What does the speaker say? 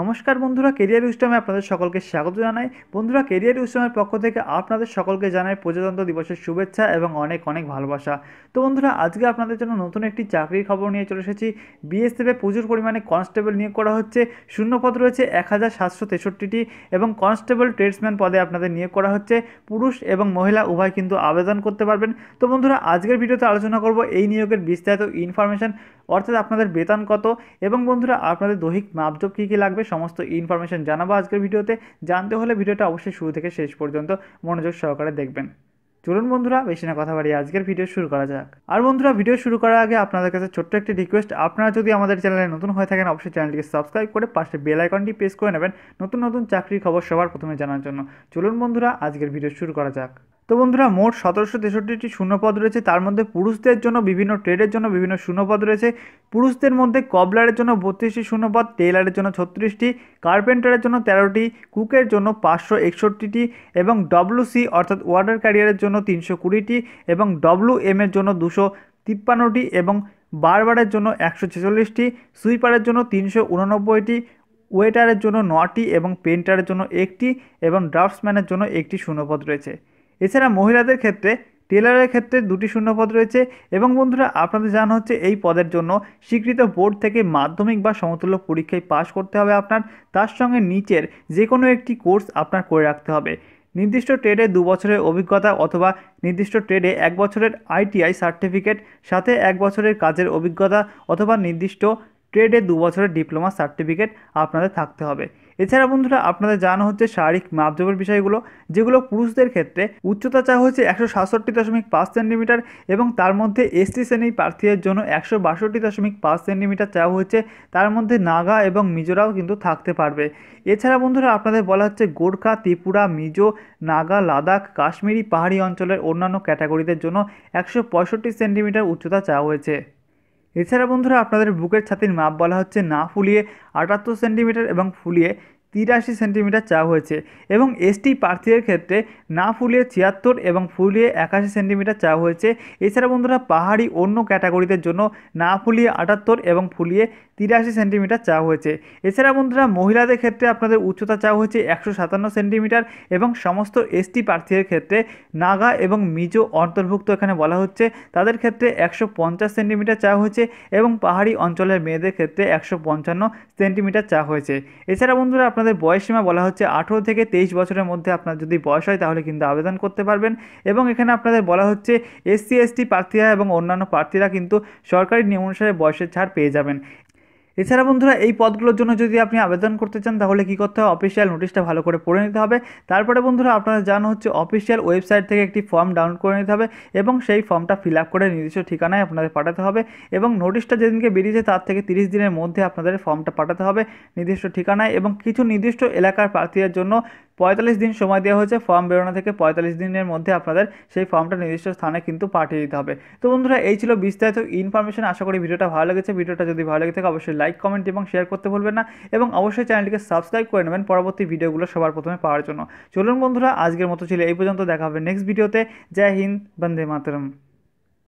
নমস্কার বন্ধুরা কেরিয়ার উইস্টমে আপনাদের সকলকে স্বাগত জানাই বন্ধুরা কেরিয়ার উইস্টমের পক্ষ থেকে আপনাদের সকলকে জানাই প্রজাতন্ত্র দিবসের শুভেচ্ছা এবং অনেক অনেক ভালোবাসা তো বন্ধুরা আজকে আপনাদের জন্য নতুন একটি চাকরির খবর নিয়ে চলে এসেছি বিএসএফে প্রচুর পরিমাণে কনস্টেবল নিয়োগ করা হচ্ছে শূন্যপদ রয়েছে এক হাজার সাতশো তেষট্টিটি এবং কনস্টেবল ট্রেডসম্যান পদে আপনাদের নিয়োগ করা হচ্ছে পুরুষ এবং মহিলা উভয় কিন্তু আবেদন করতে পারবেন তো বন্ধুরা আজকের ভিডিওতে আলোচনা করব এই নিয়োগের বিস্তারিত ইনফরমেশন অর্থাৎ আপনাদের বেতন কত এবং বন্ধুরা আপনাদের দৈহিক মাপজোপ কী কী লাগবে সমস্ত ইনফরমেশান জানাবো আজকের ভিডিওতে জানতে হলে ভিডিওটা অবশ্যই শুরু থেকে শেষ পর্যন্ত মনোযোগ সহকারে দেখবেন চলুন বন্ধুরা বেশি না কথা বাড়িয়ে আজকের ভিডিও শুরু করা যাক আর বন্ধুরা ভিডিও শুরু করার আগে আপনাদের কাছে ছোট্ট একটি রিকোয়েস্ট আপনারা যদি আমাদের চ্যানেলে নতুন হয়ে থাকেন অবশ্যই চ্যানেলটিকে সাবস্ক্রাইব করে পাশে বেল আইকনটি প্রেস করে নেবেন নতুন নতুন চাকরির খবর সবার প্রথমে জানার জন্য চলুন বন্ধুরা আজকের ভিডিও শুরু করা যাক তো বন্ধুরা মোট সতেরোশো তেষট্টিটি শূন্যপদ রয়েছে তার মধ্যে পুরুষদের জন্য বিভিন্ন ট্রেডের জন্য বিভিন্ন শূন্যপদ রয়েছে পুরুষদের মধ্যে কবলারের জন্য বত্রিশটি শূন্যপদ টেলারের জন্য ছত্রিশটি কার্পেন্টারের জন্য তেরোটি কুকের জন্য পাঁচশো একষট্টিটি এবং ডব্লুসি অর্থাৎ ওয়াটার ক্যারিয়ারের জন্য তিনশো কুড়িটি এবং ডব্লু এমের জন্য দুশো তিপ্পান্নটি এবং বারবারের জন্য একশো ছেচল্লিশটি সুইপারের জন্য তিনশো উননব্বইটি ওয়েটারের জন্য নটি এবং পেন্টারের জন্য একটি এবং ড্রাফটসম্যানের জন্য একটি শূন্যপদ রয়েছে এছাড়া মহিলাদের ক্ষেত্রে টেলারের ক্ষেত্রে দুটি শূন্যপদ রয়েছে এবং বন্ধুরা আপনাদের জানা হচ্ছে এই পদের জন্য স্বীকৃত বোর্ড থেকে মাধ্যমিক বা সমতুল্য পরীক্ষায় পাশ করতে হবে আপনার তার সঙ্গে নিচের যে কোনো একটি কোর্স আপনার করে রাখতে হবে নির্দিষ্ট ট্রেডে দু বছরের অভিজ্ঞতা অথবা নির্দিষ্ট ট্রেডে এক বছরের আইটিআই সার্টিফিকেট সাথে এক বছরের কাজের অভিজ্ঞতা অথবা নির্দিষ্ট ট্রেডে দু বছরের ডিপ্লোমা সার্টিফিকেট আপনাদের থাকতে হবে এছাড়া বন্ধুরা আপনাদের জানা হচ্ছে শারীরিক মাপজোপের বিষয়গুলো যেগুলো পুরুষদের ক্ষেত্রে উচ্চতা চা হচ্ছে একশো সাতষট্টি দশমিক পাঁচ সেন্টিমিটার এবং তার মধ্যে এসটি শ্রেণীর প্রার্থীদের জন্য একশো বাষট্টি দশমিক পাঁচ সেন্টিমিটার চা হয়েছে তার মধ্যে নাগা এবং মিজোরাও কিন্তু থাকতে পারবে এছাড়া বন্ধুরা আপনাদের বলা হচ্ছে গোর্খা ত্রিপুরা মিজো নাগা লাদাখ কাশ্মীরি পাহাড়ি অঞ্চলের অন্যান্য ক্যাটাগরিদের জন্য একশো পঁয়ষট্টি সেন্টিমিটার উচ্চতা চা হয়েছে এছাড়া বন্ধুরা আপনাদের বুকের ছাতির মাপ বলা হচ্ছে না ফুলিয়ে আটাত্তর সেন্টিমিটার এবং ফুলিয়ে তিরাশি সেন্টিমিটার চাওয়া হয়েছে এবং এসটি প্রার্থীদের ক্ষেত্রে না ফুলিয়ে ছিয়াত্তর এবং ফুলিয়ে একাশি সেন্টিমিটার চাওয়া হয়েছে এছাড়া বন্ধুরা পাহাড়ি অন্য ক্যাটাগরিদের জন্য না ফুলিয়ে আটাত্তর এবং ফুলিয়ে তিরাশি সেন্টিমিটার চাওয়া হয়েছে এছাড়া বন্ধুরা মহিলাদের ক্ষেত্রে আপনাদের উচ্চতা চাওয়া হয়েছে একশো সাতান্ন সেন্টিমিটার এবং সমস্ত এসটি প্রার্থীদের ক্ষেত্রে নাগা এবং মিজো অন্তর্ভুক্ত এখানে বলা হচ্ছে তাদের ক্ষেত্রে একশো পঞ্চাশ সেন্টিমিটার চাওয়া হয়েছে এবং পাহাড়ি অঞ্চলের মেয়েদের ক্ষেত্রে একশো পঞ্চান্ন সেন্টিমিটার চাওয়া হয়েছে এছাড়া বন্ধুরা আপনাদের বয়সসীমা বলা হচ্ছে আঠেরো থেকে তেইশ বছরের মধ্যে আপনার যদি বয়স হয় তাহলে কিন্তু আবেদন করতে পারবেন এবং এখানে আপনাদের বলা হচ্ছে এসসি এসটি প্রার্থীরা এবং অন্যান্য প্রার্থীরা কিন্তু সরকারি নিয়ম অনুসারে বয়সের ছাড় পেয়ে যাবেন এছাড়া বন্ধুরা এই পদগুলোর জন্য যদি আপনি আবেদন করতে চান তাহলে কী করতে হবে অফিসিয়াল নোটিশটা ভালো করে পড়ে নিতে হবে তারপরে বন্ধুরা আপনারা জানো হচ্ছে অফিসিয়াল ওয়েবসাইট থেকে একটি ফর্ম ডাউনলোড করে নিতে হবে এবং সেই ফর্মটা ফিল আপ করে নির্দিষ্ট ঠিকানায় আপনাদের পাঠাতে হবে এবং নোটিশটা যেদিনকে বেরিয়েছে তার থেকে তিরিশ দিনের মধ্যে আপনাদের ফর্মটা পাঠাতে হবে নির্দিষ্ট ঠিকানায় এবং কিছু নির্দিষ্ট এলাকার প্রার্থীদের জন্য পঁয়তাল্লিশ দিন সময় দেওয়া হয়েছে ফর্ম বেরোনো থেকে পঁয়তাল্লিশ দিনের মধ্যে আপনাদের সেই ফর্মটা নির্দিষ্ট স্থানে কিন্তু পাঠিয়ে দিতে হবে তো বন্ধুরা এই ছিল বিস্তারিত ইনফরমেশন আশা করি ভিডিওটা ভালো লেগেছে ভিডিওটা যদি ভালো লেগে থাকে অবশ্যই লাইক কমেন্ট এবং শেয়ার করতে ভুলবেন না এবং অবশ্যই চ্যানেলটিকে সাবস্ক্রাইব করে নেবেন পরবর্তী ভিডিওগুলো সবার প্রথমে পাওয়ার জন্য চলুন বন্ধুরা আজকের মতো ছিল এই পর্যন্ত দেখা হবে নেক্সট ভিডিওতে জয় হিন্দ বন্দে মাতরম